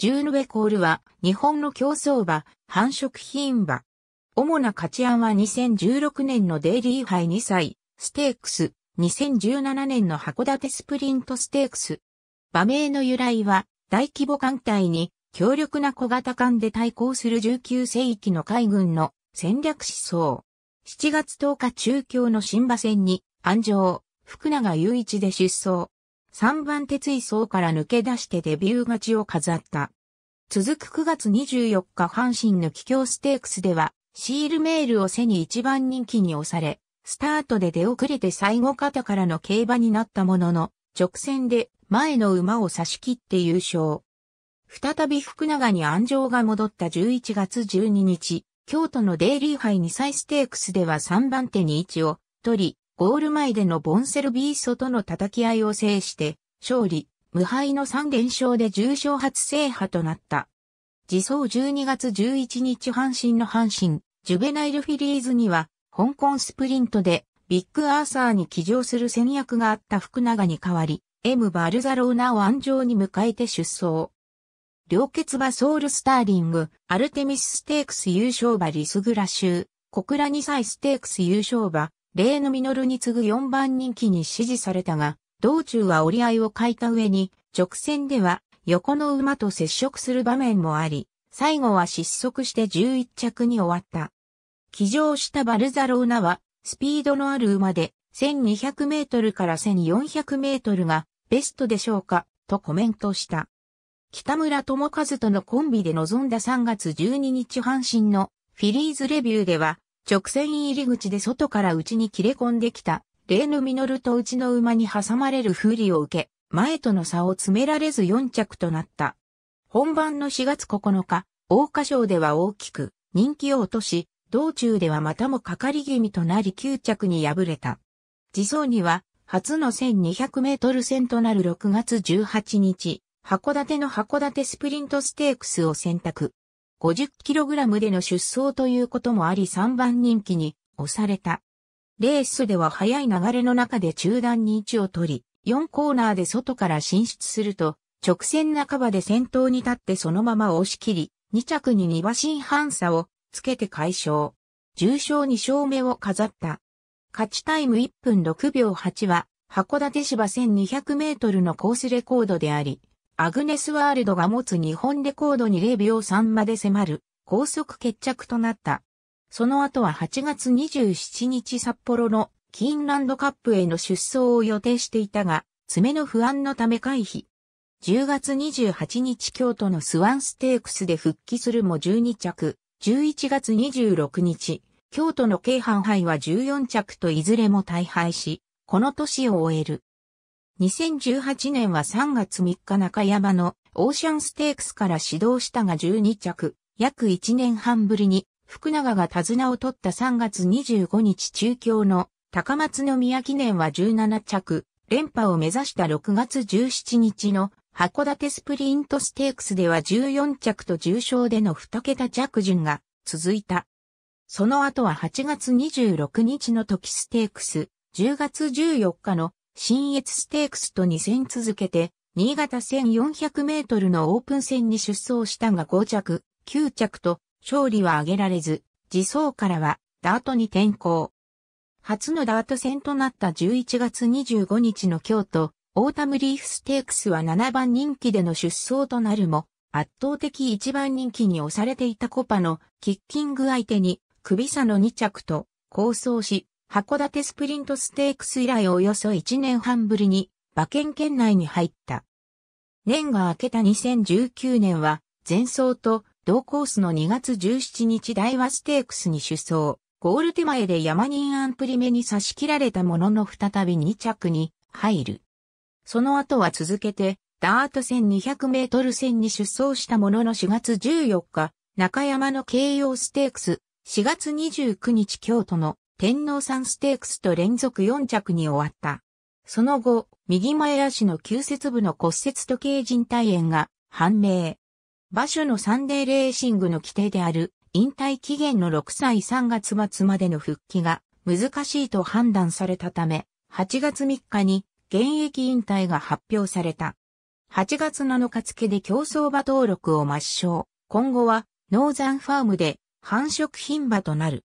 ジューヌベコールは日本の競走馬、繁殖品馬。主な価値案は2016年のデイリー杯2歳、ステークス、2017年の函館スプリントステークス。馬名の由来は大規模艦隊に強力な小型艦で対抗する19世紀の海軍の戦略思想。7月10日中京の新馬戦に安城、福永雄一で出走。3番手追走から抜け出してデビュー勝ちを飾った。続く9月24日阪神の桔梗ステークスでは、シールメールを背に一番人気に押され、スタートで出遅れて最後方からの競馬になったものの、直線で前の馬を差し切って優勝。再び福永に安城が戻った11月12日、京都のデイリー杯2歳ステークスでは3番手に位置を取り、ゴール前でのボンセルビーソとの叩き合いを制して、勝利、無敗の3連勝で重賞初制覇となった。自走12月11日阪神の阪神、ジュベナイルフィリーズには、香港スプリントで、ビッグアーサーに騎乗する戦略があった福永に代わり、エム・バルザローナを安城に迎えて出走。両決馬ソウルスターリング、アルテミスステークス優勝馬リスグラ州、小倉2歳ステークス優勝馬、例の実に次ぐ4番人気に支持されたが、道中は折り合いを欠いた上に、直線では横の馬と接触する場面もあり、最後は失速して11着に終わった。騎乗したバルザローナは、スピードのある馬で、1200メートルから1400メートルがベストでしょうか、とコメントした。北村智和とのコンビで臨んだ3月12日阪神のフィリーズレビューでは、直線入り口で外から内に切れ込んできた、レーヌ・ミノルと内の馬に挟まれる不利を受け、前との差を詰められず4着となった。本番の4月9日、大花賞では大きく人気を落とし、道中ではまたもかかり気味となり9着に敗れた。自走には、初の1200メートル戦となる6月18日、函館の函館スプリントステークスを選択。50kg での出走ということもあり3番人気に押された。レースでは早い流れの中で中段に位置を取り、4コーナーで外から進出すると、直線半ばで先頭に立ってそのまま押し切り、2着に2馬身半差をつけて解消。重賞2勝目を飾った。勝ちタイム1分6秒8は、函館芝1200メートルのコースレコードであり、アグネスワールドが持つ日本レコードに0秒3まで迫る高速決着となった。その後は8月27日札幌のキーンランドカップへの出走を予定していたが、爪の不安のため回避。10月28日京都のスワンステークスで復帰するも12着、11月26日、京都の京阪杯は14着といずれも大敗し、この年を終える。2018年は3月3日中山のオーシャンステークスから始動したが12着、約1年半ぶりに福永が手綱を取った3月25日中京の高松宮記念は17着、連覇を目指した6月17日の函館スプリントステークスでは14着と重賞での2桁着順が続いた。その後は8月26日の時ステークス、10月14日の新越ステークスと2戦続けて、新潟1400メートルのオープン戦に出走したが5着、9着と、勝利は挙げられず、自走からは、ダートに転向。初のダート戦となった11月25日の京都、オータムリーフステークスは7番人気での出走となるも、圧倒的1番人気に押されていたコパのキッキング相手に、首差の2着と、構想し、函館スプリントステークス以来およそ1年半ぶりに馬券圏内に入った。年が明けた2019年は、前走と同コースの2月17日大和ステークスに出走、ゴール手前で山人アンプリ目に差し切られたものの再び2着に入る。その後は続けて、ダート戦200メートル戦に出走したものの4月14日、中山の京葉ステークス、4月29日京都の天皇山ステークスと連続4着に終わった。その後、右前足の急接部の骨折と軽人体炎が判明。馬種のサンデーレーシングの規定である引退期限の6歳3月末までの復帰が難しいと判断されたため、8月3日に現役引退が発表された。8月7日付で競争馬登録を抹消。今後はノーザンファームで繁殖品馬となる。